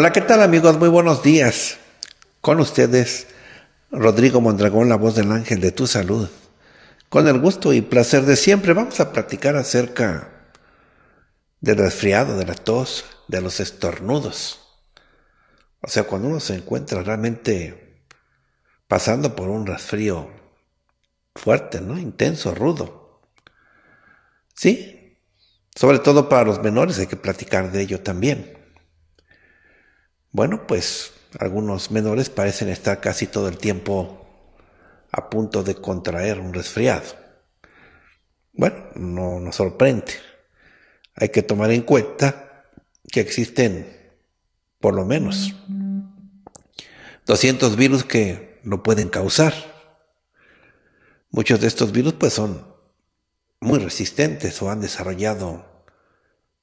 Hola, ¿qué tal amigos? Muy buenos días. Con ustedes, Rodrigo Mondragón, la voz del ángel de tu salud. Con el gusto y placer de siempre vamos a platicar acerca del resfriado, de la tos, de los estornudos. O sea, cuando uno se encuentra realmente pasando por un resfrío fuerte, ¿no? Intenso, rudo. ¿Sí? Sobre todo para los menores hay que platicar de ello también. Bueno, pues algunos menores parecen estar casi todo el tiempo a punto de contraer un resfriado. Bueno, no nos sorprende. Hay que tomar en cuenta que existen por lo menos 200 virus que lo pueden causar. Muchos de estos virus pues son muy resistentes o han desarrollado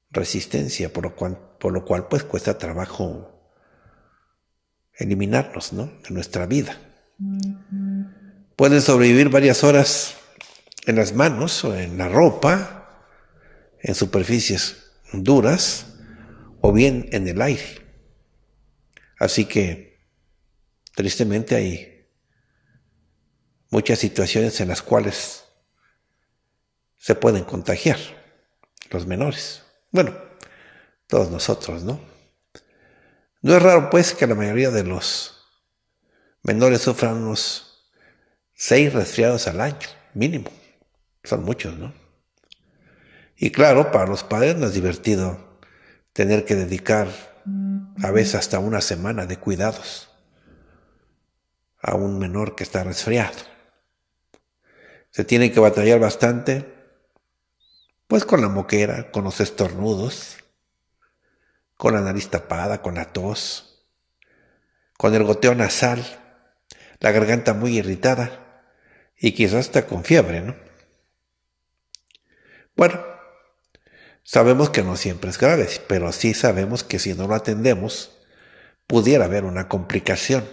resistencia, por lo cual, por lo cual pues cuesta trabajo Eliminarnos, ¿no? de nuestra vida. Pueden sobrevivir varias horas en las manos o en la ropa, en superficies duras o bien en el aire. Así que, tristemente hay muchas situaciones en las cuales se pueden contagiar los menores. Bueno, todos nosotros, ¿no? No es raro pues que la mayoría de los menores sufran unos seis resfriados al año, mínimo. Son muchos, ¿no? Y claro, para los padres no es divertido tener que dedicar a veces hasta una semana de cuidados a un menor que está resfriado. Se tiene que batallar bastante, pues con la moquera, con los estornudos, con la nariz tapada, con la tos, con el goteo nasal, la garganta muy irritada y quizás hasta con fiebre, ¿no? Bueno, sabemos que no siempre es grave, pero sí sabemos que si no lo atendemos, pudiera haber una complicación.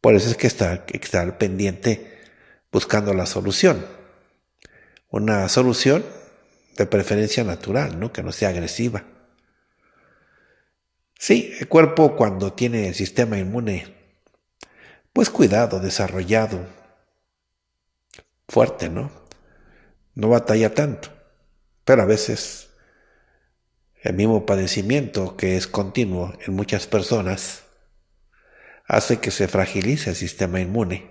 Por eso es que está, estar pendiente buscando la solución. Una solución de preferencia natural, ¿no? Que no sea agresiva. Sí, el cuerpo cuando tiene el sistema inmune, pues cuidado, desarrollado, fuerte, ¿no? No batalla tanto, pero a veces el mismo padecimiento que es continuo en muchas personas hace que se fragilice el sistema inmune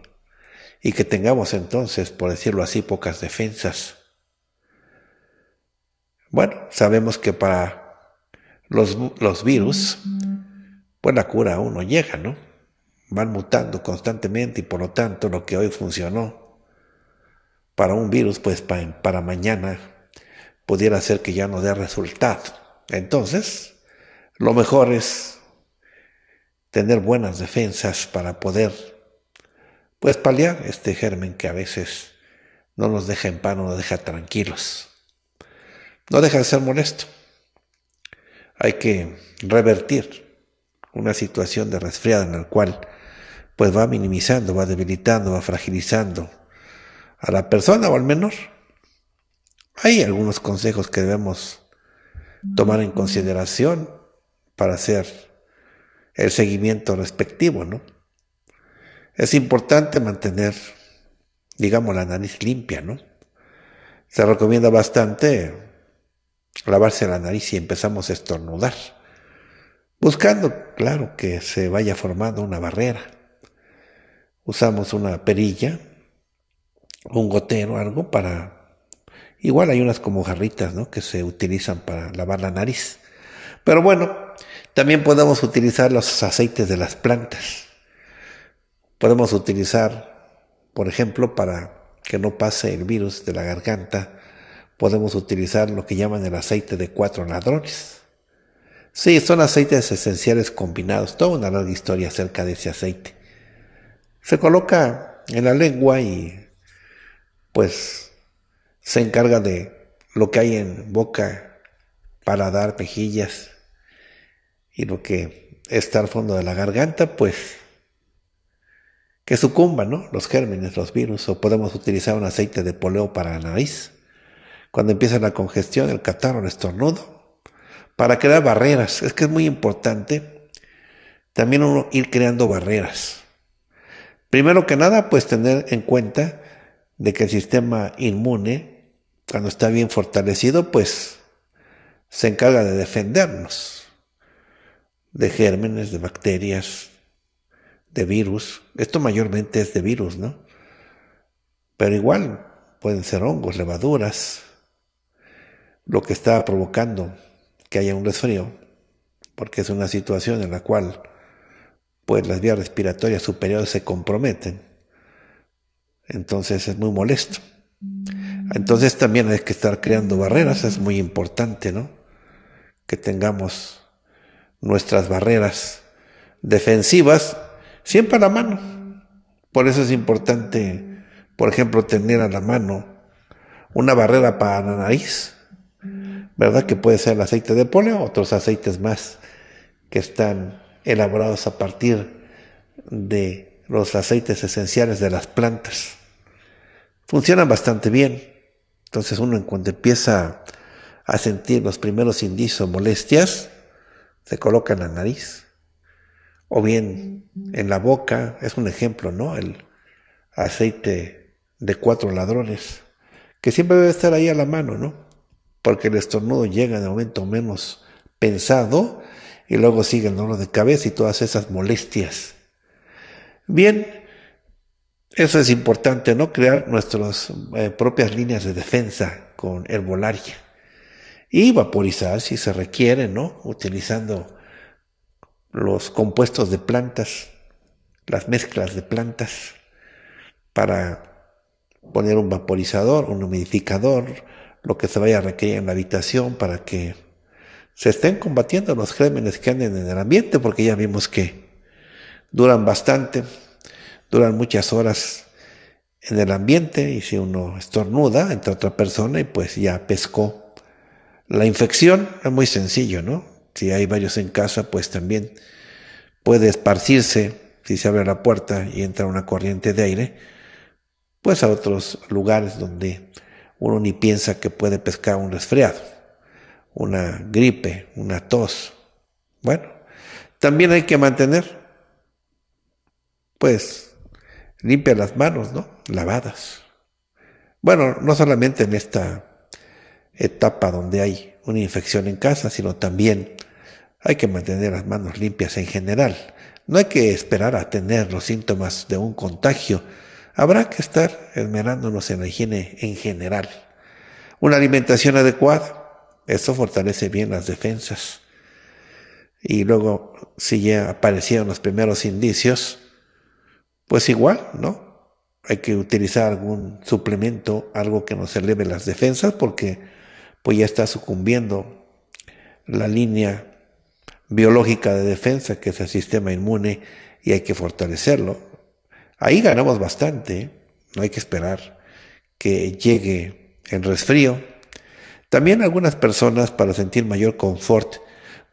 y que tengamos entonces, por decirlo así, pocas defensas. Bueno, sabemos que para los, virus, pues la cura aún no llega, ¿no? Van mutando constantemente y por lo tanto lo que hoy funcionó para un virus, pues para, mañana pudiera ser que ya no dé resultado. Entonces, lo mejor es tener buenas defensas para poder pues paliar este germen que a veces no nos deja en paz, no nos deja tranquilos, no deja de ser molesto hay que revertir una situación de resfriado en la cual pues va minimizando, va debilitando, va fragilizando a la persona o al menor. Hay algunos consejos que debemos tomar en consideración para hacer el seguimiento respectivo, ¿no? Es importante mantener, digamos, la nariz limpia, ¿no? Se recomienda bastante lavarse la nariz y empezamos a estornudar, buscando, claro, que se vaya formando una barrera. Usamos una perilla, un gotero, algo para... Igual hay unas como jarritas, ¿no? Que se utilizan para lavar la nariz. Pero bueno, también podemos utilizar los aceites de las plantas. Podemos utilizar, por ejemplo, para que no pase el virus de la garganta, podemos utilizar lo que llaman el aceite de cuatro ladrones. Sí, son aceites esenciales combinados. Toda una larga historia acerca de ese aceite. Se coloca en la lengua y pues se encarga de lo que hay en boca, para dar mejillas y lo que está al fondo de la garganta, pues que sucumban ¿no? los gérmenes, los virus, o podemos utilizar un aceite de poleo para la nariz cuando empieza la congestión, el catarro, el estornudo, para crear barreras. Es que es muy importante también uno ir creando barreras. Primero que nada, pues tener en cuenta de que el sistema inmune, cuando está bien fortalecido, pues se encarga de defendernos de gérmenes, de bacterias, de virus. Esto mayormente es de virus, ¿no? Pero igual pueden ser hongos, levaduras, lo que está provocando que haya un resfrío, porque es una situación en la cual pues las vías respiratorias superiores se comprometen. Entonces es muy molesto. Mm. Entonces también hay que estar creando barreras, es muy importante, ¿no? Que tengamos nuestras barreras defensivas siempre a la mano. Por eso es importante, por ejemplo, tener a la mano una barrera para la nariz, ¿verdad? Que puede ser el aceite de polio otros aceites más que están elaborados a partir de los aceites esenciales de las plantas. Funcionan bastante bien. Entonces uno en cuando empieza a sentir los primeros indicios o molestias, se coloca en la nariz o bien en la boca, es un ejemplo, ¿no? El aceite de cuatro ladrones, que siempre debe estar ahí a la mano, ¿no? porque el estornudo llega en el momento menos pensado y luego sigue el dolor de cabeza y todas esas molestias. Bien, eso es importante, ¿no? Crear nuestras eh, propias líneas de defensa con herbolaria. Y vaporizar si se requiere, ¿no? Utilizando los compuestos de plantas, las mezclas de plantas, para poner un vaporizador, un humidificador, lo que se vaya a requerir en la habitación para que se estén combatiendo los gérmenes que anden en el ambiente, porque ya vimos que duran bastante, duran muchas horas en el ambiente y si uno estornuda entre otra persona y pues ya pescó. La infección es muy sencillo, ¿no? Si hay varios en casa, pues también puede esparcirse si se abre la puerta y entra una corriente de aire, pues a otros lugares donde uno ni piensa que puede pescar un resfriado, una gripe, una tos. Bueno, también hay que mantener, pues, limpias las manos, ¿no? Lavadas. Bueno, no solamente en esta etapa donde hay una infección en casa, sino también hay que mantener las manos limpias en general. No hay que esperar a tener los síntomas de un contagio Habrá que estar esmerándonos en la higiene en general. Una alimentación adecuada. eso fortalece bien las defensas. Y luego, si ya aparecieron los primeros indicios, pues igual, ¿no? Hay que utilizar algún suplemento, algo que nos eleve las defensas, porque pues ya está sucumbiendo la línea biológica de defensa, que es el sistema inmune, y hay que fortalecerlo. Ahí ganamos bastante, no hay que esperar que llegue el resfrío. También algunas personas para sentir mayor confort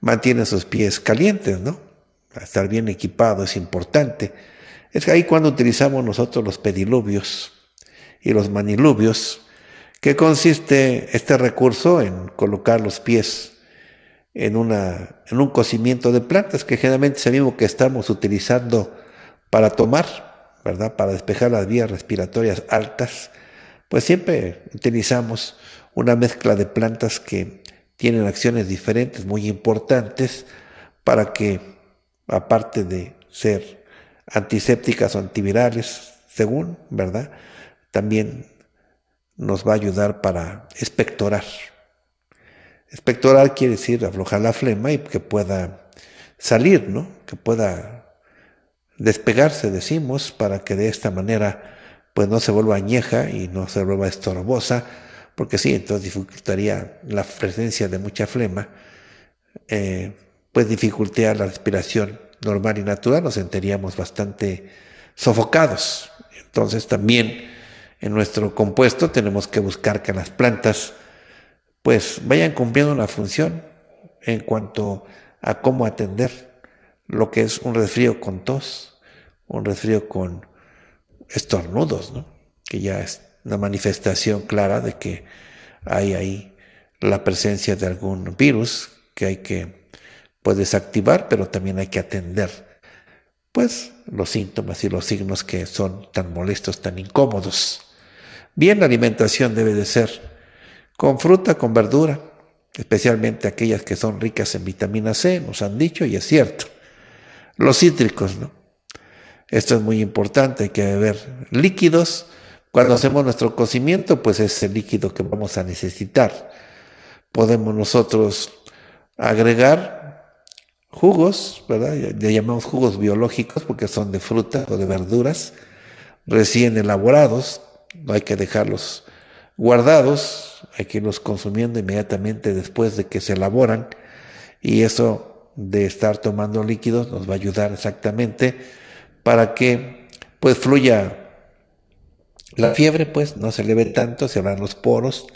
mantienen sus pies calientes, ¿no? Estar bien equipado es importante. Es ahí cuando utilizamos nosotros los pediluvios y los maniluvios, que consiste este recurso en colocar los pies en, una, en un cocimiento de plantas, que generalmente es el mismo que estamos utilizando para tomar. ¿verdad? Para despejar las vías respiratorias altas, pues siempre utilizamos una mezcla de plantas que tienen acciones diferentes, muy importantes, para que, aparte de ser antisépticas o antivirales, según, ¿verdad? También nos va a ayudar para espectorar. Espectorar quiere decir aflojar la flema y que pueda salir, ¿no? Que pueda despegarse, decimos, para que de esta manera pues no se vuelva añeja y no se vuelva estorbosa, porque si entonces dificultaría la presencia de mucha flema, eh, pues dificultaría la respiración normal y natural, nos sentiríamos bastante sofocados. Entonces también en nuestro compuesto tenemos que buscar que las plantas pues vayan cumpliendo una función en cuanto a cómo atender lo que es un resfrío con tos, un resfrío con estornudos, que ya es una manifestación clara de que hay ahí la presencia de algún virus que hay que pues, desactivar, pero también hay que atender pues los síntomas y los signos que son tan molestos, tan incómodos. Bien, la alimentación debe de ser con fruta, con verdura, especialmente aquellas que son ricas en vitamina C, nos han dicho, y es cierto. Los cítricos, ¿no? Esto es muy importante, hay que beber líquidos. Cuando hacemos nuestro cocimiento, pues es el líquido que vamos a necesitar. Podemos nosotros agregar jugos, ¿verdad? Le llamamos jugos biológicos porque son de fruta o de verduras recién elaborados. No hay que dejarlos guardados, hay que irlos consumiendo inmediatamente después de que se elaboran. Y eso de estar tomando líquidos nos va a ayudar exactamente para que pues fluya la fiebre, pues no se eleve tanto, se abran los poros,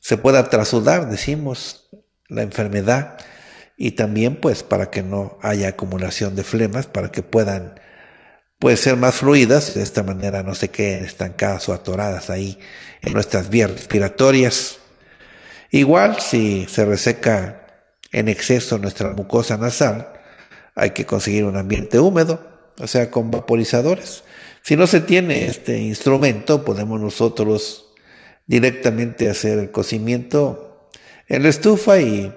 se pueda trasudar, decimos, la enfermedad y también pues para que no haya acumulación de flemas, para que puedan pues ser más fluidas, de esta manera no se queden estancadas o atoradas ahí en nuestras vías respiratorias. Igual si se reseca en exceso nuestra mucosa nasal, hay que conseguir un ambiente húmedo, o sea, con vaporizadores. Si no se tiene este instrumento, podemos nosotros directamente hacer el cocimiento en la estufa y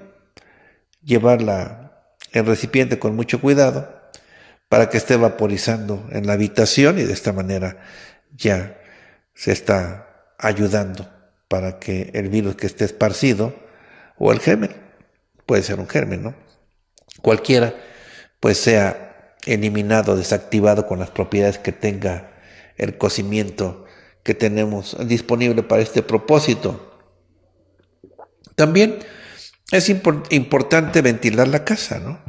llevarla el recipiente con mucho cuidado para que esté vaporizando en la habitación y de esta manera ya se está ayudando para que el virus que esté esparcido o el gemel puede ser un germen, ¿no? Cualquiera, pues sea eliminado, desactivado con las propiedades que tenga el cocimiento que tenemos disponible para este propósito. También es importante ventilar la casa, ¿no?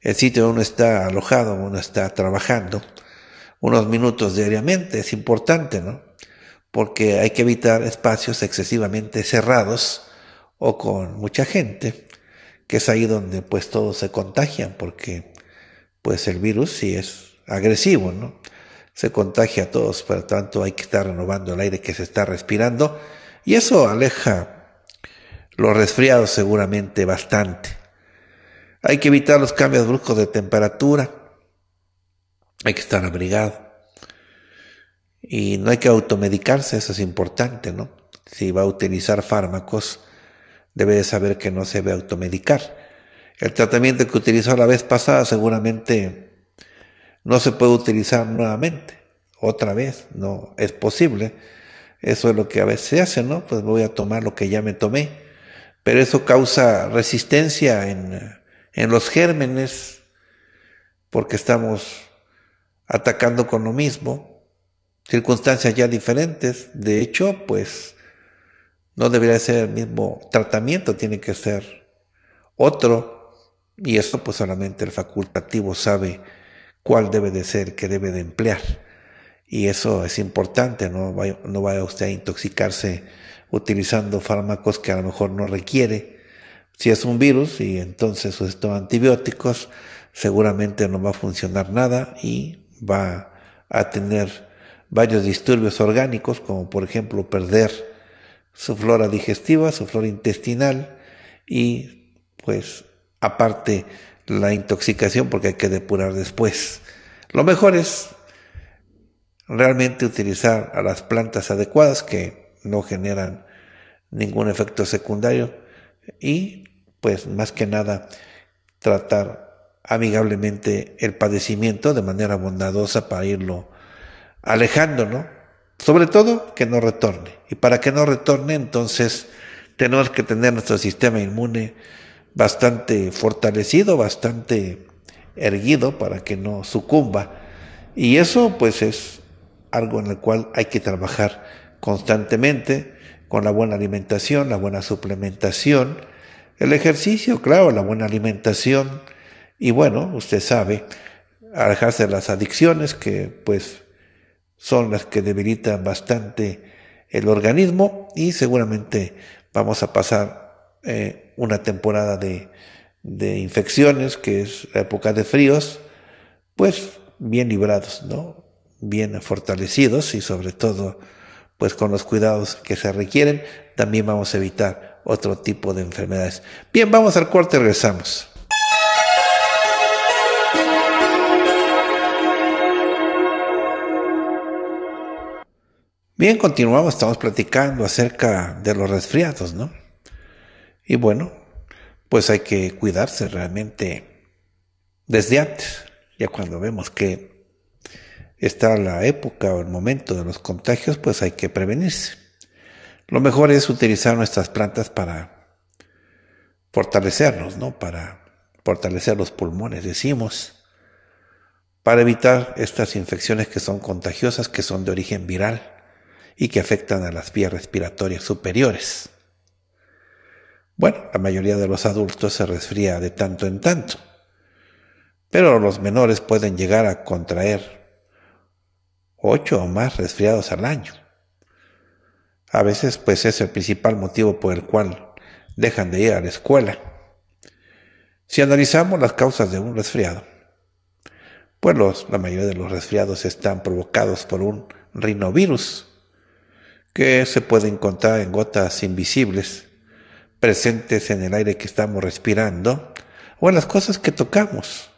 El sitio donde uno está alojado, uno está trabajando, unos minutos diariamente, es importante, ¿no? Porque hay que evitar espacios excesivamente cerrados o con mucha gente, que es ahí donde pues todos se contagian, porque pues el virus sí es agresivo, ¿no? Se contagia a todos, por lo tanto hay que estar renovando el aire que se está respirando y eso aleja los resfriados seguramente bastante. Hay que evitar los cambios bruscos de temperatura, hay que estar abrigado y no hay que automedicarse, eso es importante, ¿no? Si va a utilizar fármacos, debe de saber que no se debe automedicar. El tratamiento que utilizó la vez pasada seguramente no se puede utilizar nuevamente, otra vez, no es posible. Eso es lo que a veces se hace, ¿no? Pues voy a tomar lo que ya me tomé. Pero eso causa resistencia en, en los gérmenes, porque estamos atacando con lo mismo, circunstancias ya diferentes. De hecho, pues no debería ser el mismo tratamiento, tiene que ser otro. Y eso pues solamente el facultativo sabe cuál debe de ser, que debe de emplear. Y eso es importante, no vaya, no vaya usted a intoxicarse utilizando fármacos que a lo mejor no requiere. Si es un virus y entonces estos antibióticos seguramente no va a funcionar nada y va a tener varios disturbios orgánicos como por ejemplo perder su flora digestiva, su flora intestinal y pues aparte la intoxicación porque hay que depurar después. Lo mejor es realmente utilizar a las plantas adecuadas que no generan ningún efecto secundario y pues más que nada tratar amigablemente el padecimiento de manera bondadosa para irlo alejando, ¿no? Sobre todo que no retorne. Y para que no retorne, entonces tenemos que tener nuestro sistema inmune bastante fortalecido, bastante erguido para que no sucumba. Y eso pues es algo en el cual hay que trabajar constantemente con la buena alimentación, la buena suplementación, el ejercicio, claro, la buena alimentación y bueno, usted sabe, alejarse de las adicciones que pues son las que debilitan bastante el organismo y seguramente vamos a pasar eh, una temporada de, infecciones, que es la época de fríos, pues bien librados, ¿no? Bien fortalecidos y sobre todo pues con los cuidados que se requieren, también vamos a evitar otro tipo de enfermedades. Bien, vamos al corte, regresamos. Bien, continuamos, estamos platicando acerca de los resfriados, ¿no? Y bueno, pues hay que cuidarse realmente desde antes, ya cuando vemos que está la época o el momento de los contagios, pues hay que prevenirse. Lo mejor es utilizar nuestras plantas para fortalecernos, ¿no? Para fortalecer los pulmones, decimos, para evitar estas infecciones que son contagiosas, que son de origen viral y que afectan a las vías respiratorias superiores. Bueno, la mayoría de los adultos se resfría de tanto en tanto, pero los menores pueden llegar a contraer ocho o más resfriados al año. A veces pues es el principal motivo por el cual dejan de ir a la escuela. Si analizamos las causas de un resfriado, pues la mayoría de los resfriados están provocados por un rinovirus, que se pueden encontrar en gotas invisibles presentes en el aire que estamos respirando o en las cosas que tocamos.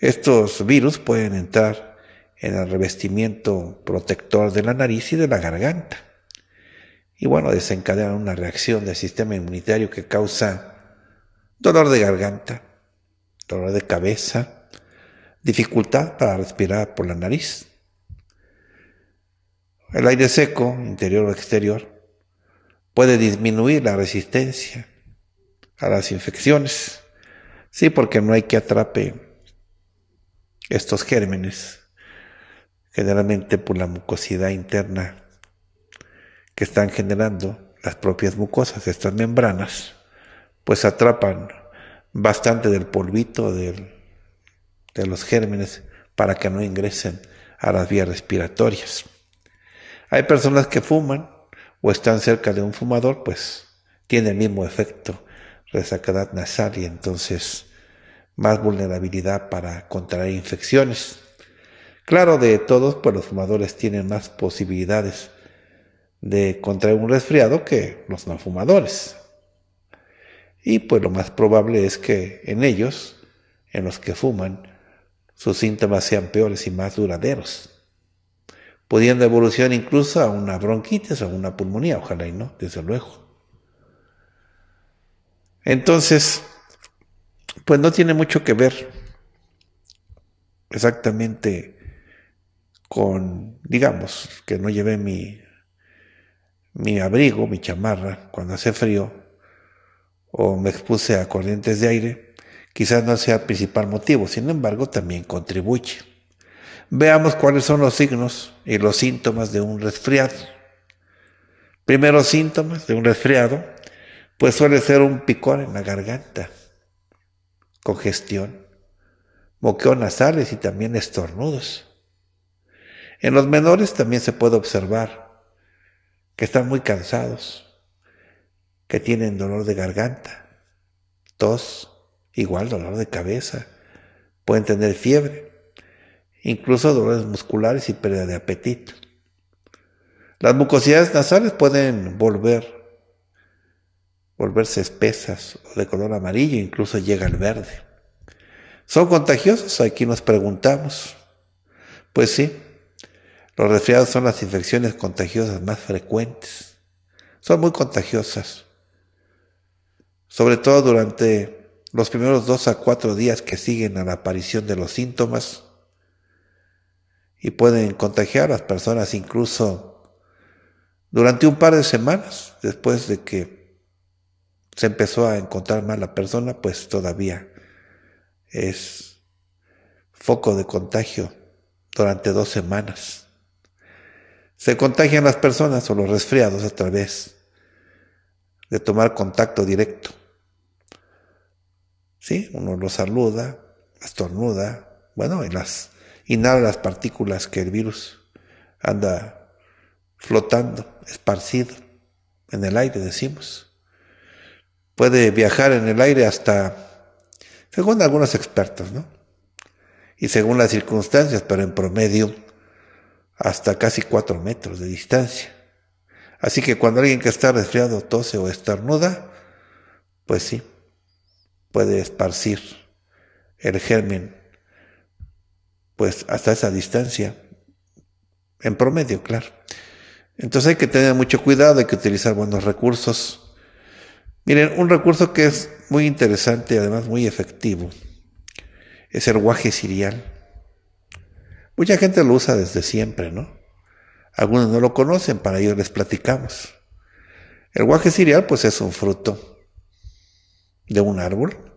Estos virus pueden entrar en el revestimiento protector de la nariz y de la garganta. Y bueno, desencadenan una reacción del sistema inmunitario que causa dolor de garganta, dolor de cabeza, dificultad para respirar por la nariz, el aire seco, interior o exterior, puede disminuir la resistencia a las infecciones. Sí, porque no hay que atrape estos gérmenes, generalmente por la mucosidad interna que están generando las propias mucosas, estas membranas, pues atrapan bastante del polvito de los gérmenes para que no ingresen a las vías respiratorias. Hay personas que fuman o están cerca de un fumador, pues tiene el mismo efecto, resacadad nasal y entonces más vulnerabilidad para contraer infecciones. Claro, de todos, pues los fumadores tienen más posibilidades de contraer un resfriado que los no fumadores. Y pues lo más probable es que en ellos, en los que fuman, sus síntomas sean peores y más duraderos pudiendo evolucionar incluso a una bronquitis o a una pulmonía, ojalá y no, desde luego. Entonces, pues no tiene mucho que ver exactamente con, digamos, que no llevé mi, mi abrigo, mi chamarra, cuando hace frío, o me expuse a corrientes de aire, quizás no sea el principal motivo, sin embargo, también contribuye. Veamos cuáles son los signos y los síntomas de un resfriado. Primeros síntomas de un resfriado, pues suele ser un picor en la garganta, congestión, moqueo nasales y también estornudos. En los menores también se puede observar que están muy cansados, que tienen dolor de garganta, tos, igual dolor de cabeza, pueden tener fiebre incluso dolores musculares y pérdida de apetito. Las mucosidades nasales pueden volver, volverse espesas o de color amarillo, incluso llega al verde. ¿Son contagiosos? Aquí nos preguntamos. Pues sí, los resfriados son las infecciones contagiosas más frecuentes. Son muy contagiosas, sobre todo durante los primeros dos a cuatro días que siguen a la aparición de los síntomas y pueden contagiar a las personas incluso durante un par de semanas después de que se empezó a encontrar mala la persona, pues todavía es foco de contagio durante dos semanas. Se contagian las personas o los resfriados a través de tomar contacto directo. ¿Sí? Uno los saluda, estornuda, bueno, y las inhala las partículas que el virus anda flotando, esparcido en el aire, decimos. Puede viajar en el aire hasta, según algunos expertos, ¿no? Y según las circunstancias, pero en promedio, hasta casi cuatro metros de distancia. Así que cuando alguien que está resfriado tose o estornuda, pues sí, puede esparcir el germen pues hasta esa distancia. En promedio, claro. Entonces hay que tener mucho cuidado, hay que utilizar buenos recursos. Miren, un recurso que es muy interesante y además muy efectivo es el guaje sirial. Mucha gente lo usa desde siempre, ¿no? Algunos no lo conocen, para ello les platicamos. El guaje sirial pues es un fruto de un árbol,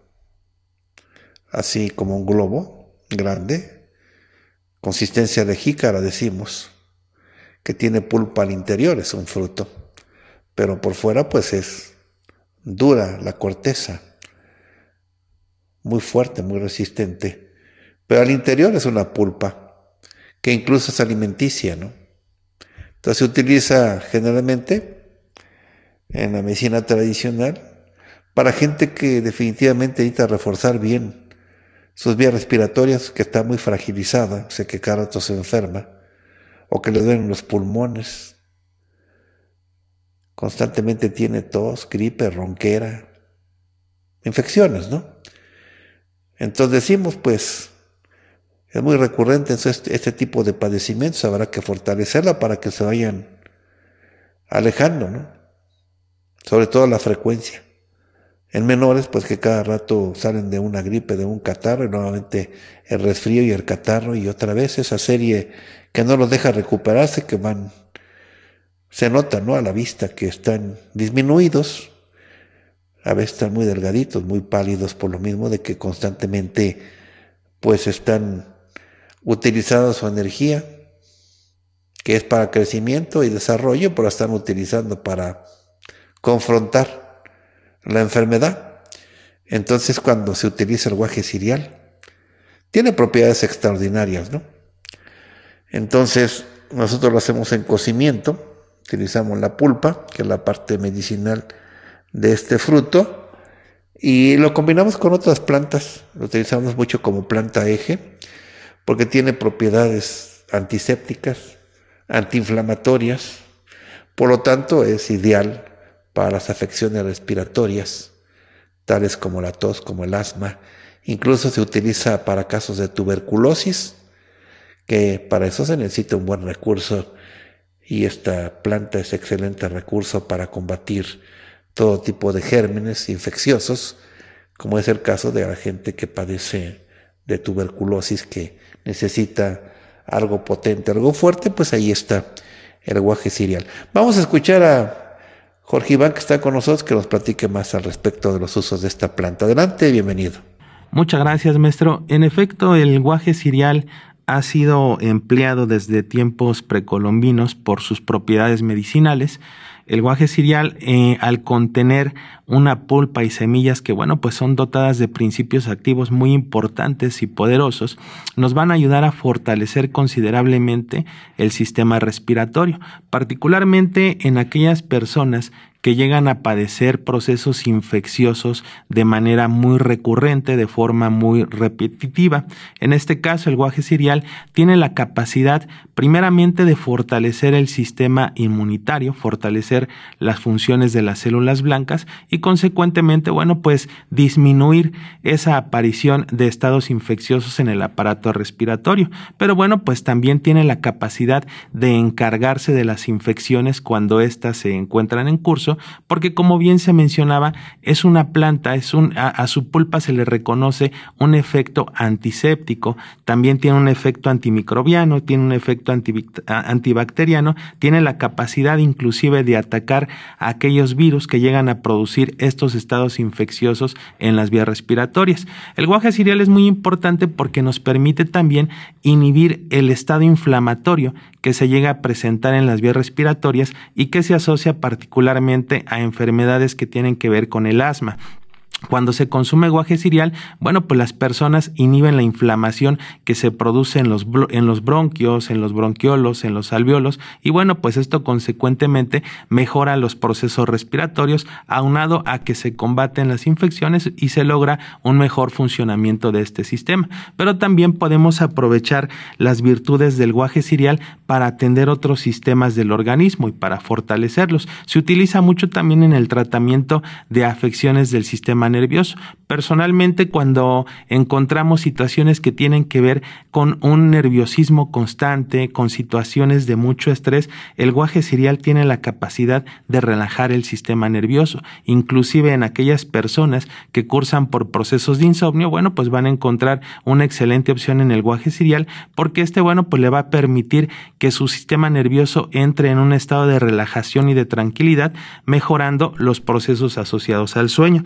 así como un globo grande, Consistencia de jícara, decimos, que tiene pulpa al interior, es un fruto, pero por fuera pues es dura la corteza, muy fuerte, muy resistente, pero al interior es una pulpa, que incluso es alimenticia, ¿no? Entonces se utiliza generalmente en la medicina tradicional para gente que definitivamente necesita reforzar bien sus vías respiratorias, que está muy fragilizada, sé que cada rato se enferma, o que le duelen los pulmones, constantemente tiene tos, gripe, ronquera, infecciones, ¿no? Entonces decimos, pues, es muy recurrente este, este tipo de padecimientos, habrá que fortalecerla para que se vayan alejando, ¿no? Sobre todo la frecuencia. En menores, pues que cada rato salen de una gripe, de un catarro, y nuevamente el resfrío y el catarro, y otra vez esa serie que no los deja recuperarse, que van, se nota, ¿no? A la vista que están disminuidos, a veces están muy delgaditos, muy pálidos, por lo mismo de que constantemente, pues están utilizando su energía, que es para crecimiento y desarrollo, pero están utilizando para confrontar la enfermedad. Entonces cuando se utiliza el guaje cereal, tiene propiedades extraordinarias, ¿no? Entonces nosotros lo hacemos en cocimiento, utilizamos la pulpa, que es la parte medicinal de este fruto, y lo combinamos con otras plantas, lo utilizamos mucho como planta eje, porque tiene propiedades antisépticas, antiinflamatorias, por lo tanto es ideal para las afecciones respiratorias, tales como la tos, como el asma. Incluso se utiliza para casos de tuberculosis, que para eso se necesita un buen recurso y esta planta es excelente recurso para combatir todo tipo de gérmenes infecciosos, como es el caso de la gente que padece de tuberculosis, que necesita algo potente, algo fuerte, pues ahí está el guaje cereal. Vamos a escuchar a Jorge Iván, que está con nosotros, que nos platique más al respecto de los usos de esta planta. Adelante, bienvenido. Muchas gracias, maestro. En efecto, el guaje cereal ha sido empleado desde tiempos precolombinos por sus propiedades medicinales el guaje cereal, eh, al contener una pulpa y semillas que, bueno, pues son dotadas de principios activos muy importantes y poderosos, nos van a ayudar a fortalecer considerablemente el sistema respiratorio, particularmente en aquellas personas que llegan a padecer procesos infecciosos de manera muy recurrente, de forma muy repetitiva. En este caso, el guaje cereal tiene la capacidad primeramente de fortalecer el sistema inmunitario, fortalecer las funciones de las células blancas y consecuentemente, bueno, pues disminuir esa aparición de estados infecciosos en el aparato respiratorio. Pero bueno, pues también tiene la capacidad de encargarse de las infecciones cuando éstas se encuentran en curso porque como bien se mencionaba, es una planta, a, su pulpa se le reconoce un efecto antiséptico, también tiene un efecto antimicrobiano, tiene un efecto antibacteriano, tiene la capacidad inclusive de atacar aquellos virus que llegan a producir estos estados infecciosos en las vías respiratorias. El guaje cereal es muy importante porque nos permite también inhibir el estado inflamatorio que se llega a presentar en las vías respiratorias y que se asocia particularmente a enfermedades que tienen que ver con el asma. Cuando se consume guaje cereal, bueno, pues las personas inhiben la inflamación que se produce en los, en los bronquios, en los bronquiolos, en los alveolos, y bueno, pues esto consecuentemente mejora los procesos respiratorios, aunado a que se combaten las infecciones y se logra un mejor funcionamiento de este sistema. Pero también podemos aprovechar las virtudes del guaje cereal para atender otros sistemas del organismo y para fortalecerlos. Se utiliza mucho también en el tratamiento de afecciones del sistema nervioso. Personalmente, cuando encontramos situaciones que tienen que ver con un nerviosismo constante, con situaciones de mucho estrés, el guaje cereal tiene la capacidad de relajar el sistema nervioso. Inclusive en aquellas personas que cursan por procesos de insomnio, bueno, pues van a encontrar una excelente opción en el guaje cereal porque este, bueno, pues le va a permitir que su sistema nervioso entre en un estado de relajación y de tranquilidad, mejorando los procesos asociados al sueño.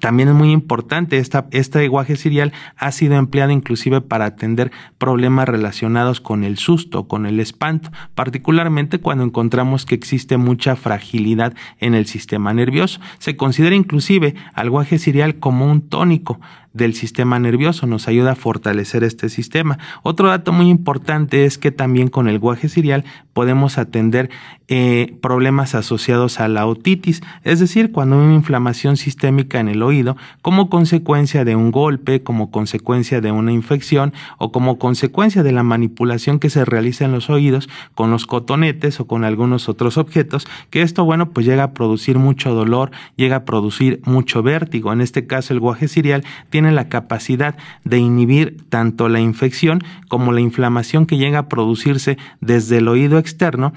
También es muy importante, este lenguaje serial ha sido empleado inclusive para atender problemas relacionados con el susto, con el espanto, particularmente cuando encontramos que existe mucha fragilidad en el sistema nervioso. Se considera inclusive al lenguaje serial como un tónico, del sistema nervioso, nos ayuda a fortalecer este sistema. Otro dato muy importante es que también con el guaje serial podemos atender eh, problemas asociados a la otitis, es decir, cuando hay una inflamación sistémica en el oído como consecuencia de un golpe, como consecuencia de una infección o como consecuencia de la manipulación que se realiza en los oídos con los cotonetes o con algunos otros objetos, que esto, bueno, pues llega a producir mucho dolor, llega a producir mucho vértigo. En este caso, el guaje serial tiene la capacidad de inhibir tanto la infección como la inflamación que llega a producirse desde el oído externo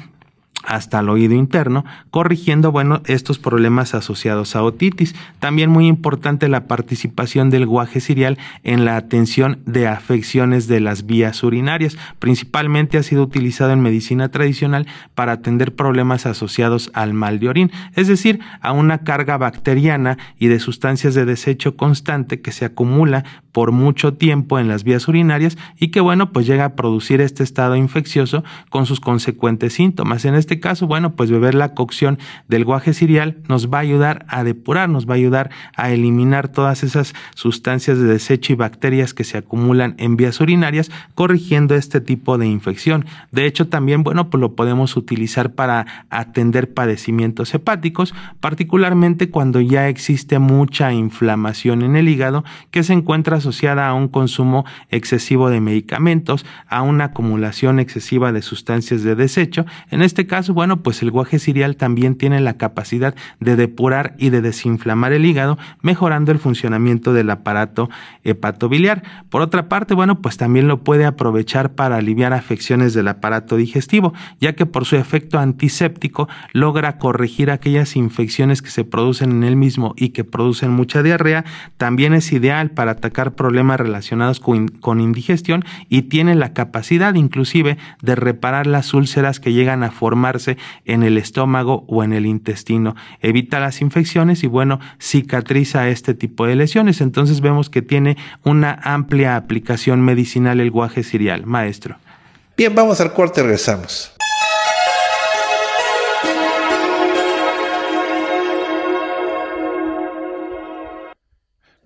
hasta el oído interno, corrigiendo bueno, estos problemas asociados a otitis. También muy importante la participación del guaje cereal en la atención de afecciones de las vías urinarias. Principalmente ha sido utilizado en medicina tradicional para atender problemas asociados al mal de orín, es decir, a una carga bacteriana y de sustancias de desecho constante que se acumula por mucho tiempo en las vías urinarias y que bueno, pues llega a producir este estado infeccioso con sus consecuentes síntomas. En este este caso, bueno, pues beber la cocción del guaje cereal nos va a ayudar a depurar, nos va a ayudar a eliminar todas esas sustancias de desecho y bacterias que se acumulan en vías urinarias, corrigiendo este tipo de infección. De hecho, también, bueno, pues lo podemos utilizar para atender padecimientos hepáticos, particularmente cuando ya existe mucha inflamación en el hígado que se encuentra asociada a un consumo excesivo de medicamentos, a una acumulación excesiva de sustancias de desecho. En este caso, bueno, pues el guaje cereal también tiene la capacidad de depurar y de desinflamar el hígado, mejorando el funcionamiento del aparato hepatobiliar. Por otra parte, bueno, pues también lo puede aprovechar para aliviar afecciones del aparato digestivo, ya que por su efecto antiséptico logra corregir aquellas infecciones que se producen en él mismo y que producen mucha diarrea. También es ideal para atacar problemas relacionados con indigestión y tiene la capacidad inclusive de reparar las úlceras que llegan a formar en el estómago o en el intestino. Evita las infecciones y bueno, cicatriza este tipo de lesiones. Entonces vemos que tiene una amplia aplicación medicinal el guaje cereal, maestro. Bien, vamos al corte, regresamos.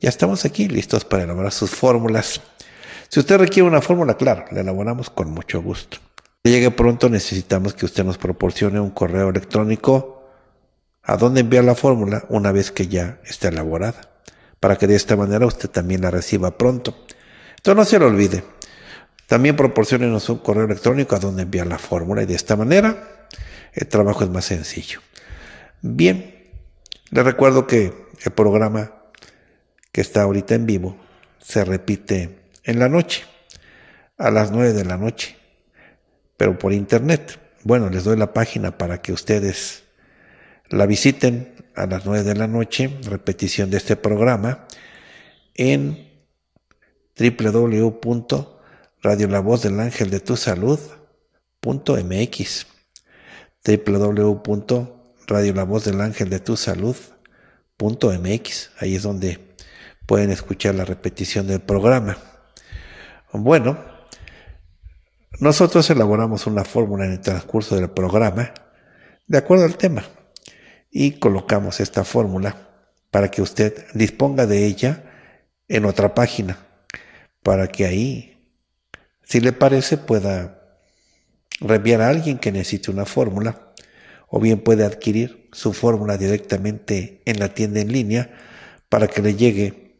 Ya estamos aquí listos para elaborar sus fórmulas. Si usted requiere una fórmula, claro, la elaboramos con mucho gusto llegue pronto necesitamos que usted nos proporcione un correo electrónico a dónde enviar la fórmula una vez que ya está elaborada, para que de esta manera usted también la reciba pronto. Entonces no se lo olvide. También proporcione un correo electrónico a donde enviar la fórmula y de esta manera el trabajo es más sencillo. Bien, le recuerdo que el programa que está ahorita en vivo se repite en la noche, a las 9 de la noche pero por internet. Bueno, les doy la página para que ustedes la visiten a las 9 de la noche, repetición de este programa, en www.radiolavozdelangeldetusalud.mx www.radiolavozdelangeldetusalud.mx Ahí es donde pueden escuchar la repetición del programa. Bueno, nosotros elaboramos una fórmula en el transcurso del programa de acuerdo al tema y colocamos esta fórmula para que usted disponga de ella en otra página, para que ahí, si le parece, pueda reenviar a alguien que necesite una fórmula, o bien puede adquirir su fórmula directamente en la tienda en línea para que le llegue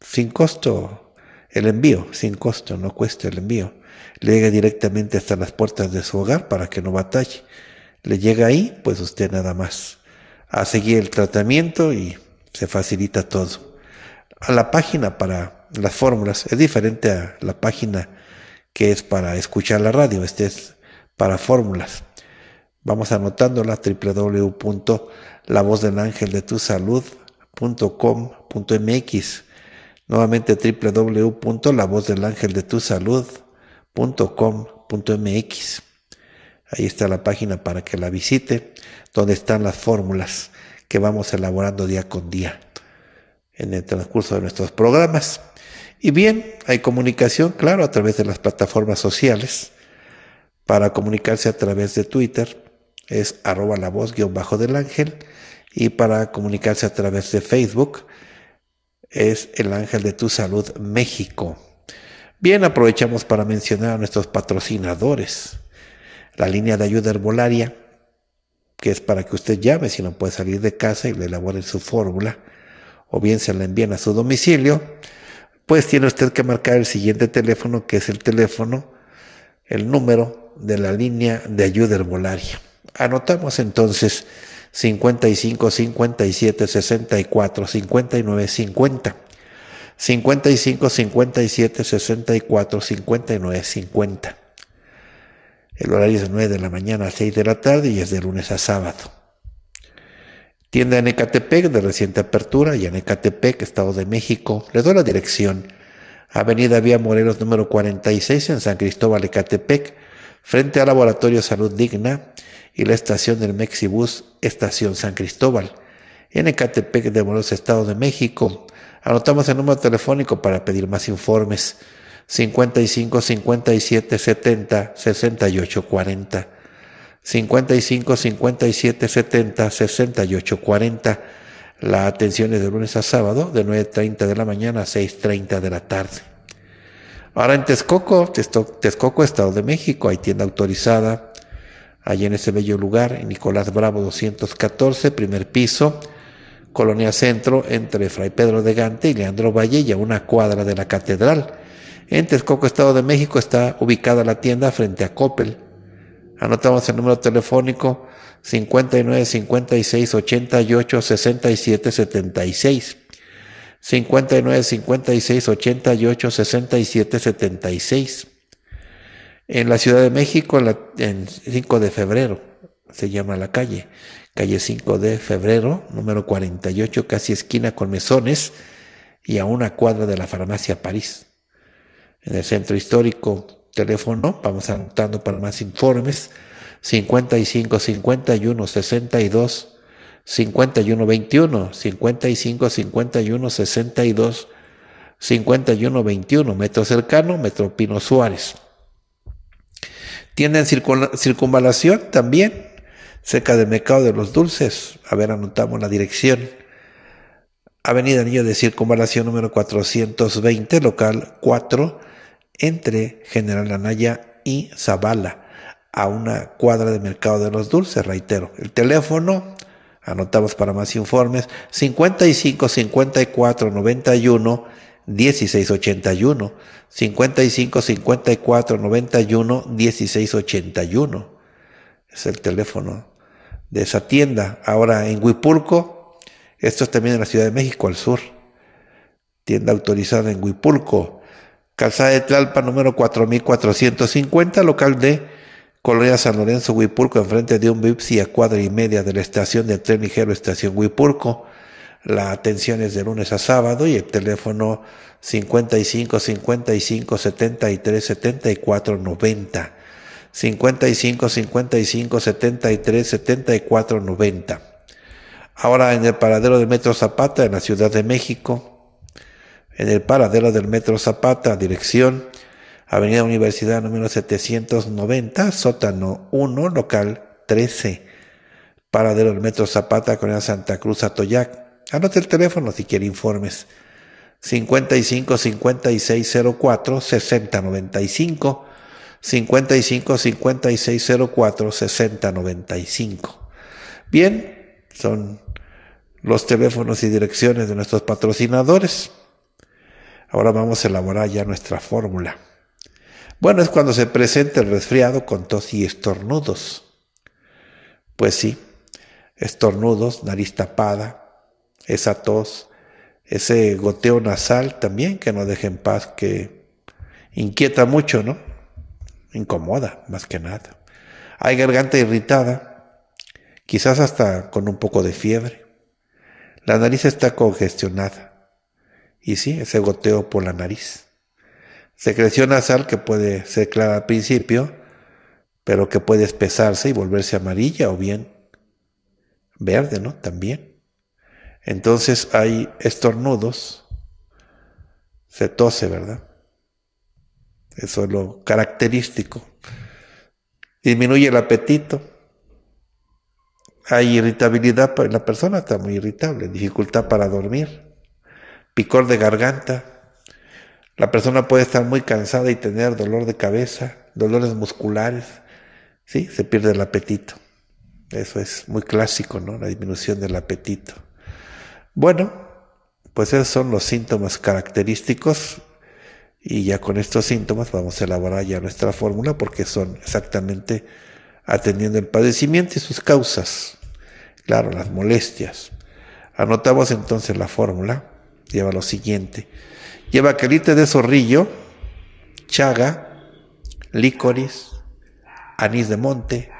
sin costo el envío, sin costo, no cuesta el envío le llega directamente hasta las puertas de su hogar para que no batalle. Le llega ahí, pues usted nada más a seguir el tratamiento y se facilita todo. A la página para las fórmulas es diferente a la página que es para escuchar la radio, este es para fórmulas. Vamos anotándola mx Nuevamente salud .com.mx. Ahí está la página para que la visite, donde están las fórmulas que vamos elaborando día con día en el transcurso de nuestros programas. Y bien, hay comunicación, claro, a través de las plataformas sociales. Para comunicarse a través de Twitter es arroba la voz guión bajo del ángel. Y para comunicarse a través de Facebook es el ángel de tu salud México. Bien, aprovechamos para mencionar a nuestros patrocinadores. La línea de ayuda herbolaria, que es para que usted llame si no puede salir de casa y le elaboren su fórmula, o bien se la envíen a su domicilio, pues tiene usted que marcar el siguiente teléfono, que es el teléfono, el número de la línea de ayuda herbolaria. Anotamos entonces 55 57 64 59 50. 55 57 64 59 50. El horario es de 9 de la mañana a 6 de la tarde y es de lunes a sábado. Tienda en Ecatepec de reciente apertura y en Ecatepec, Estado de México. Le doy la dirección. Avenida Vía Morelos número 46 en San Cristóbal, Ecatepec, frente al Laboratorio Salud Digna y la estación del Mexibus, Estación San Cristóbal en Ecatepec de Morelos, Estado de México. Anotamos el número telefónico para pedir más informes. 55 57 70 68 40. 55 57 70 68 40. La atención es de lunes a sábado, de 9.30 de la mañana a 6.30 de la tarde. Ahora en Texcoco, Texcoco, Estado de México, hay tienda autorizada. Allí en ese bello lugar, Nicolás Bravo 214, primer piso. Colonia Centro, entre Fray Pedro de Gante y Leandro Valle, y una cuadra de la Catedral. En Texcoco, Estado de México, está ubicada la tienda frente a Coppel. Anotamos el número telefónico 59 56 88 67 76. 59 56 88 67 76. En la Ciudad de México, en, 5 de febrero, se llama la calle calle 5 de febrero, número 48, casi esquina con mesones y a una cuadra de la farmacia París. En el centro histórico, teléfono, vamos anotando para más informes, 55 51 62 51 21, 55 51 62 51 21, metro cercano, metro Pino Suárez. Tienden circunvalación también, cerca del Mercado de los Dulces. A ver, anotamos la dirección. Avenida Niño de Circunvalación número 420, local 4, entre General Anaya y Zabala, a una cuadra de Mercado de los Dulces, reitero. El teléfono, anotamos para más informes, 55 54 91 1681, 55 54 91 1681. Es el teléfono de esa tienda, ahora en Huipulco, esto es también en la Ciudad de México, al sur, tienda autorizada en Huipulco, Calzada de Tlalpa número 4450, local de Colonia San Lorenzo, Huipulco, enfrente de un Bipsi a cuadra y media de la estación de tren ligero, estación Huipulco. La atención es de lunes a sábado y el teléfono 55 55 73 74 90. 55 55 73 74 90. Ahora en el paradero del Metro Zapata en la Ciudad de México, en el paradero del Metro Zapata, dirección Avenida Universidad número 790, sótano 1, local 13. Paradero del Metro Zapata, la Santa Cruz, Atoyac. Anote el teléfono si quiere informes. 55 56 04 60 95 55 60 95. Bien, son los teléfonos y direcciones de nuestros patrocinadores. Ahora vamos a elaborar ya nuestra fórmula. Bueno, es cuando se presenta el resfriado con tos y estornudos. Pues sí, estornudos, nariz tapada, esa tos, ese goteo nasal también que no deja en paz, que inquieta mucho, ¿no? incomoda, más que nada. Hay garganta irritada, quizás hasta con un poco de fiebre. La nariz está congestionada. Y sí, ese goteo por la nariz. Secreción nasal que puede ser clara al principio, pero que puede espesarse y volverse amarilla o bien verde, ¿no? También. Entonces hay estornudos, se tose, ¿verdad? Eso es lo característico. Disminuye el apetito. Hay irritabilidad en la persona, está muy irritable, dificultad para dormir, picor de garganta. La persona puede estar muy cansada y tener dolor de cabeza, dolores musculares. Sí, se pierde el apetito. Eso es muy clásico, ¿no? La disminución del apetito. Bueno, pues esos son los síntomas característicos y ya con estos síntomas vamos a elaborar ya nuestra fórmula porque son exactamente atendiendo el padecimiento y sus causas. Claro, las molestias. Anotamos entonces la fórmula. Lleva lo siguiente. Lleva calite de zorrillo, chaga, licoris anís de monte,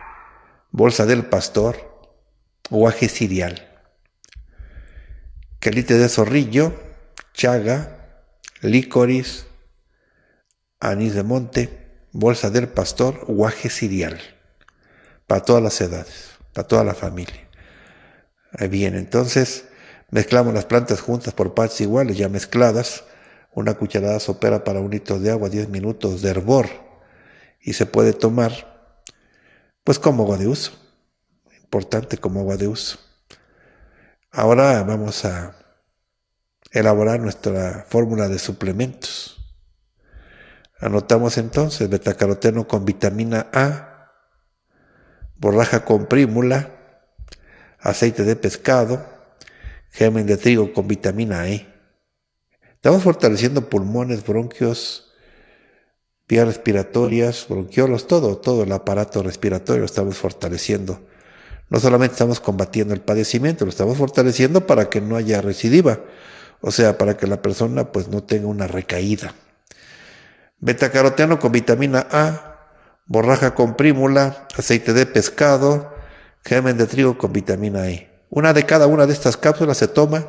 bolsa del pastor, guaje cereal. Calite de zorrillo, chaga, licoris anís de monte, bolsa del pastor, guaje cereal, para todas las edades, para toda la familia. Bien, entonces mezclamos las plantas juntas por partes iguales, ya mezcladas, una cucharada sopera para un litro de agua, 10 minutos de hervor, y se puede tomar, pues como agua de uso, importante como agua de uso. Ahora vamos a elaborar nuestra fórmula de suplementos. Anotamos entonces betacaroteno con vitamina A, borraja con prímula, aceite de pescado, germen de trigo con vitamina E. Estamos fortaleciendo pulmones, bronquios, vías respiratorias, bronquiolos, todo, todo el aparato respiratorio lo estamos fortaleciendo. No solamente estamos combatiendo el padecimiento, lo estamos fortaleciendo para que no haya recidiva, o sea, para que la persona pues no tenga una recaída. Beta betacaroteno con vitamina A, borraja con prímula, aceite de pescado, germen de trigo con vitamina E. Una de cada una de estas cápsulas se toma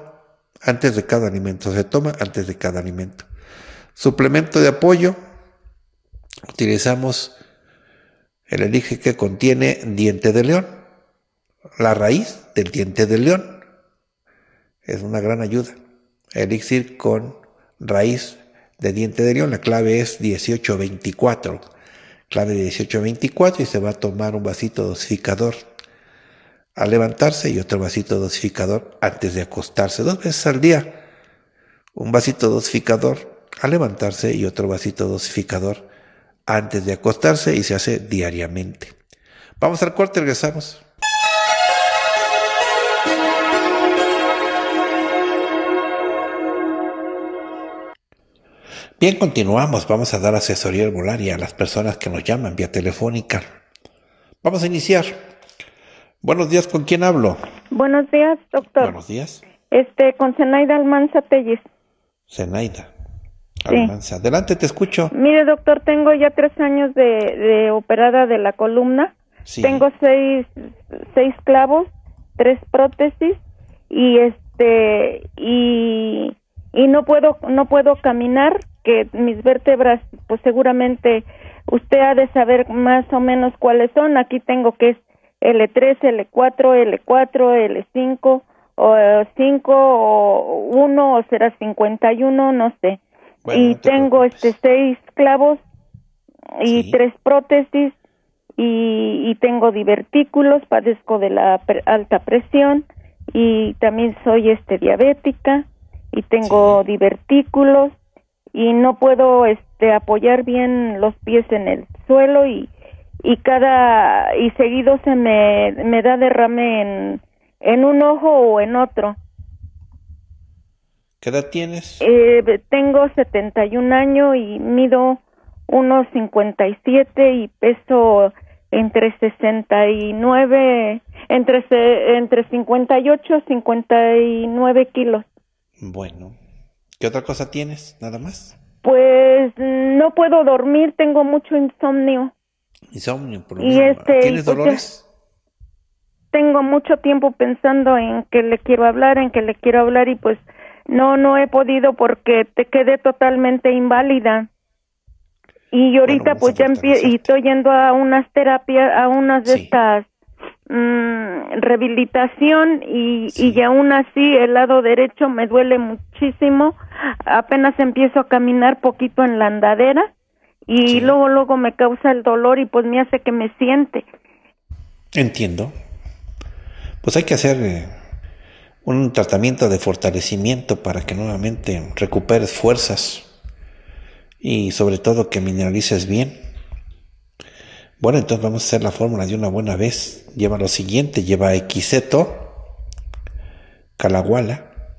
antes de cada alimento, se toma antes de cada alimento. Suplemento de apoyo, utilizamos el elixir que contiene diente de león, la raíz del diente de león. Es una gran ayuda. Elixir con raíz de diente de león. La clave es 1824. Clave 1824 y se va a tomar un vasito dosificador al levantarse y otro vasito dosificador antes de acostarse. Dos veces al día. Un vasito dosificador al levantarse y otro vasito dosificador antes de acostarse y se hace diariamente. Vamos al corte, regresamos. Bien, continuamos. Vamos a dar asesoría herbolaria a las personas que nos llaman vía telefónica. Vamos a iniciar. Buenos días, ¿con quién hablo? Buenos días, doctor. Buenos días. Este, con Zenaida Almanza Tellis. Zenaida. Almanza. Adelante, te escucho. Mire, doctor, tengo ya tres años de, operada de la columna. Tengo seis, clavos, tres prótesis y este, y no puedo, no puedo caminar que mis vértebras, pues seguramente usted ha de saber más o menos cuáles son. Aquí tengo que es L3, L4, L4, L5, o 5 o 1 o será 51, no sé. y tengo 6 este seis clavos y 3 tres prótesis y, tengo divertículos, padezco de la alta presión y también soy este diabética y tengo divertículos y no puedo este apoyar bien los pies en el suelo y cada y seguido se me, me da derrame en, en un ojo o en otro. ¿Qué edad tienes? Eh, tengo 71 años y mido unos 57 y peso entre 69 entre entre y 59 kilos. Bueno, ¿Qué otra cosa tienes? ¿Nada más? Pues no puedo dormir, tengo mucho insomnio. Insomnio, este, ¿Tienes pues dolores? Tengo mucho tiempo pensando en que le quiero hablar, en que le quiero hablar y pues no, no he podido porque te quedé totalmente inválida. Y ahorita pues ya y estoy yendo a unas terapias, a unas de estas Mm, rehabilitación y, aún así el lado derecho me duele muchísimo. Apenas empiezo a caminar poquito en la andadera y luego luego me causa el dolor y pues me hace que me siente. Entiendo. Pues hay que hacer eh, un tratamiento de fortalecimiento para que nuevamente recuperes fuerzas y sobre todo que mineralices bien bueno, entonces vamos a hacer la fórmula de una buena vez. Lleva lo siguiente, lleva Xeto, Calaguala,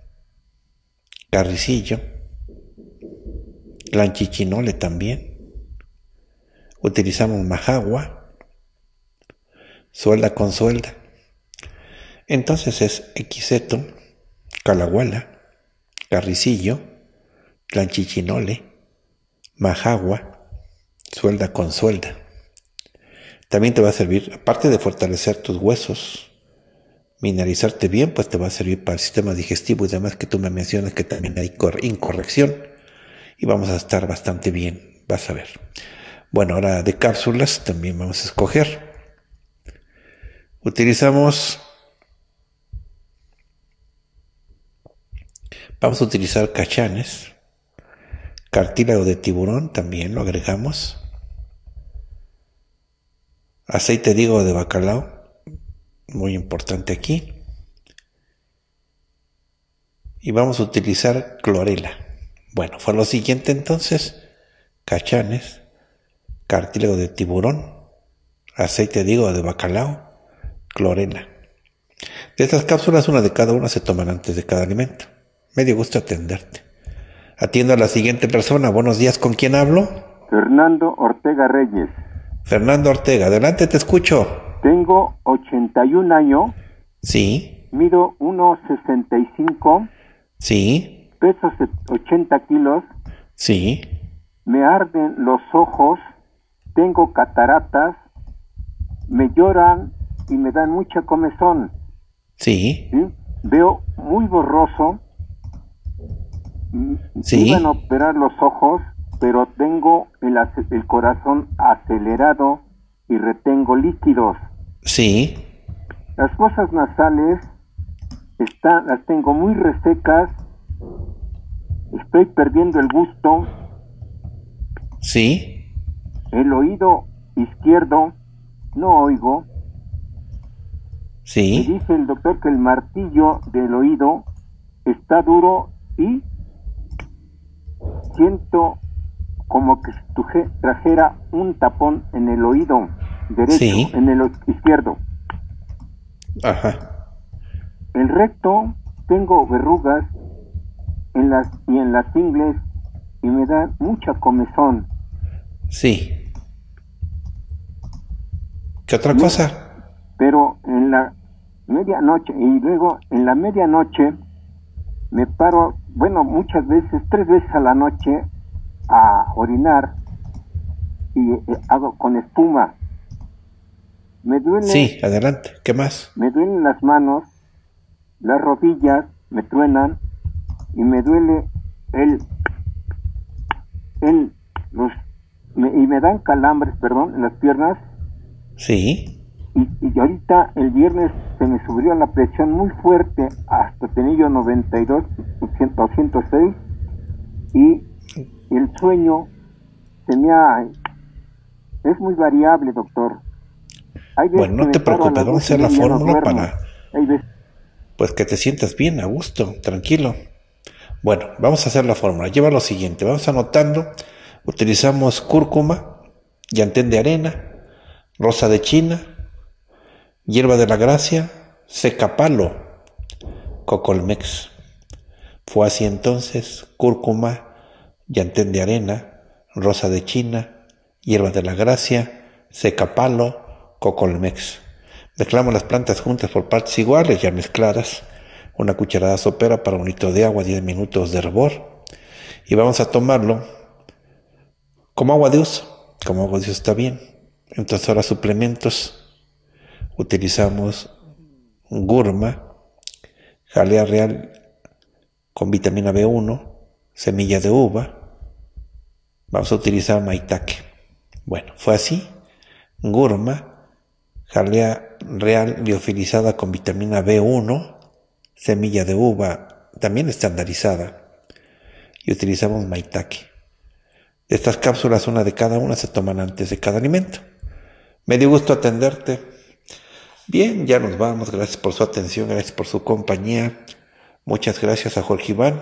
Carricillo, Lanchichinole también. Utilizamos Majagua, suelda con suelda. Entonces es Xeto, Calaguala, Carricillo, Lanchichinole, Majagua, suelda con suelda. También te va a servir, aparte de fortalecer tus huesos, mineralizarte bien, pues te va a servir para el sistema digestivo y demás que tú me mencionas que también hay incorrección. Y vamos a estar bastante bien, vas a ver. Bueno, ahora de cápsulas también vamos a escoger. Utilizamos Vamos a utilizar cachanes. Cartílago de tiburón también lo agregamos aceite de hígado de bacalao, muy importante aquí. Y vamos a utilizar clorela. Bueno, fue lo siguiente entonces, cachanes, cartílago de tiburón, aceite de hígado de bacalao, clorela. De estas cápsulas, una de cada una se toman antes de cada alimento. Me dio gusto atenderte. Atiendo a la siguiente persona. Buenos días, ¿con quién hablo? Fernando Ortega Reyes. Fernando Ortega, adelante, te escucho. Tengo 81 años. Sí. Mido 1,65. Sí. Peso 80 kilos. Sí. Me arden los ojos. Tengo cataratas. Me lloran y me dan mucha comezón. Sí. Veo muy borroso. Sí. van a operar los ojos pero tengo el, el corazón acelerado y retengo líquidos. Sí. Las fosas nasales están, las tengo muy resecas, estoy perdiendo el gusto. Sí. El oído izquierdo no oigo. Sí. dice el doctor que el martillo del oído está duro y siento como que trajera un tapón en el oído derecho, en el izquierdo. Ajá. El recto tengo verrugas en las y en las ingles y me da mucha comezón. Sí. ¿Qué otra cosa? Pero en la medianoche y luego en la medianoche me paro, bueno, muchas veces, tres veces a la noche a orinar y eh, eh, hago con espuma. Me duele. Sí, adelante. ¿Qué más? Me duelen las manos, las rodillas me truenan y me duele el, los y me dan calambres, perdón, en las piernas. Sí. Y, ahorita el viernes se me subió la presión muy fuerte hasta tenía yo 92 106 y el sueño Es muy variable, doctor. bueno, no te preocupes, vamos a hacer la fórmula para... Pues que te sientas bien, a gusto, tranquilo. Bueno, vamos a hacer la fórmula. Lleva lo siguiente, vamos anotando. Utilizamos cúrcuma, llantén de arena, rosa de china, hierba de la gracia, secapalo, cocolmex. Fue así entonces, cúrcuma, Yantén de arena, rosa de China, hierba de la gracia, palo, cocolmex. Mezclamos las plantas juntas por partes iguales, ya mezcladas, una cucharada sopera para un litro de agua, 10 minutos de hervor, y vamos a tomarlo como agua de uso, como agua de uso está bien. Entonces ahora suplementos, utilizamos gurma, jalea real con vitamina B1, semilla de uva, Vamos a utilizar maitake. Bueno, fue así. Gurma, jalea real biofilizada con vitamina B1, semilla de uva, también estandarizada. Y utilizamos maitake. estas cápsulas, una de cada una se toman antes de cada alimento. Me dio gusto atenderte. Bien, ya nos vamos. Gracias por su atención, gracias por su compañía. Muchas gracias a Jorge Iván.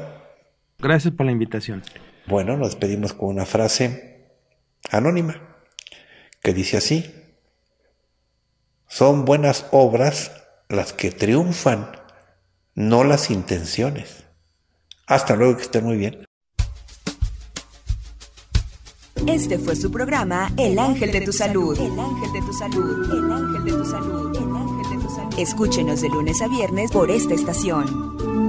Gracias por la invitación. Bueno, nos despedimos con una frase anónima que dice así, son buenas obras las que triunfan, no las intenciones. Hasta luego, que estén muy bien. Este fue su programa El Ángel de tu Salud. El Ángel de tu Salud. El Ángel de tu Salud. Escúchenos de lunes a viernes por esta estación.